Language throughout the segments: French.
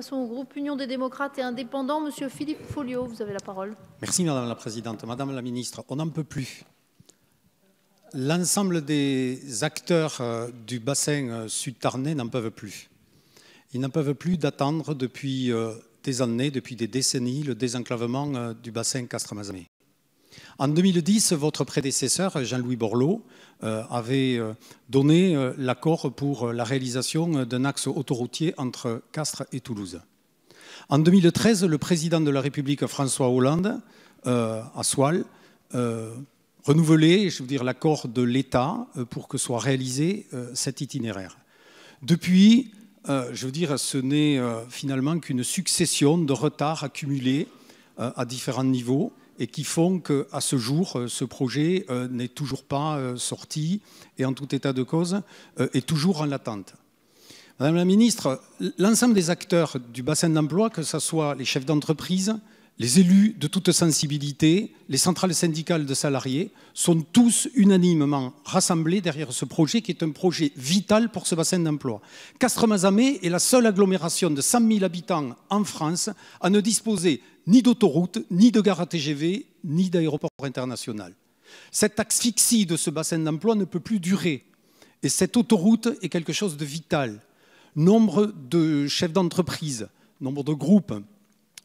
Passons au groupe Union des démocrates et indépendants. Monsieur Philippe Folliot, vous avez la parole. Merci Madame la Présidente. Madame la Ministre, on n'en peut plus. L'ensemble des acteurs euh, du bassin euh, sud-tarnais n'en peuvent plus. Ils n'en peuvent plus d'attendre depuis euh, des années, depuis des décennies, le désenclavement du bassin castre en 2010, votre prédécesseur, Jean-Louis Borloo, euh, avait euh, donné euh, l'accord pour la réalisation d'un axe autoroutier entre Castres et Toulouse. En 2013, le président de la République, François Hollande, à Soile, renouvelait je veux dire, l'accord de l'État pour que soit réalisé cet itinéraire. Depuis, je veux dire, ce n'est finalement qu'une succession de retards accumulés à différents niveaux et qui font qu'à ce jour, euh, ce projet euh, n'est toujours pas euh, sorti et en tout état de cause est toujours en attente. Madame la ministre, l'ensemble des acteurs du bassin d'emploi, que ce soit les chefs d'entreprise, les élus de toute sensibilité, les centrales syndicales de salariés sont tous unanimement rassemblés derrière ce projet qui est un projet vital pour ce bassin d'emploi. castres mazamé est la seule agglomération de 100 000 habitants en France à ne disposer ni d'autoroute, ni de gare à TGV, ni d'aéroport international. Cette asphyxie de ce bassin d'emploi ne peut plus durer. Et cette autoroute est quelque chose de vital. Nombre de chefs d'entreprise, nombre de groupes,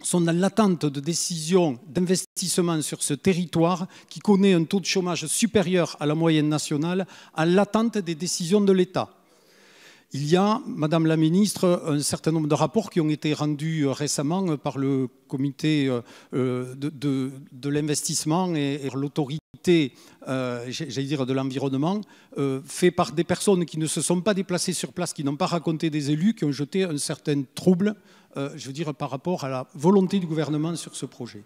sont dans l'attente de décisions d'investissement sur ce territoire qui connaît un taux de chômage supérieur à la moyenne nationale, à l'attente des décisions de l'État. Il y a, Madame la Ministre, un certain nombre de rapports qui ont été rendus euh, récemment euh, par le comité euh, de, l'investissement et, l'autorité, j'allais dire, de l'environnement, faits par des personnes qui ne se sont pas déplacées sur place, qui n'ont pas raconté des élus, qui ont jeté un certain trouble, je veux dire, par rapport à la volonté du gouvernement sur ce projet.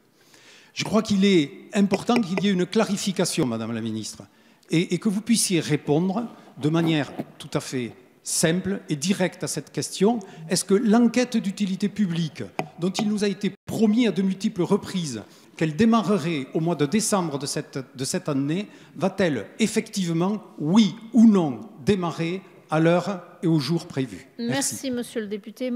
Je crois qu'il est important qu'il y ait une clarification, Madame la Ministre, et que vous puissiez répondre de manière tout à fait simple et directe à cette question. Est-ce que l'enquête d'utilité publique, dont il nous a été promis à de multiples reprises qu'elle démarrerait au mois de décembre de cette, de cette année, va-t-elle effectivement, oui ou non, démarrer à l'heure et au jour prévu Merci, Merci Monsieur le député.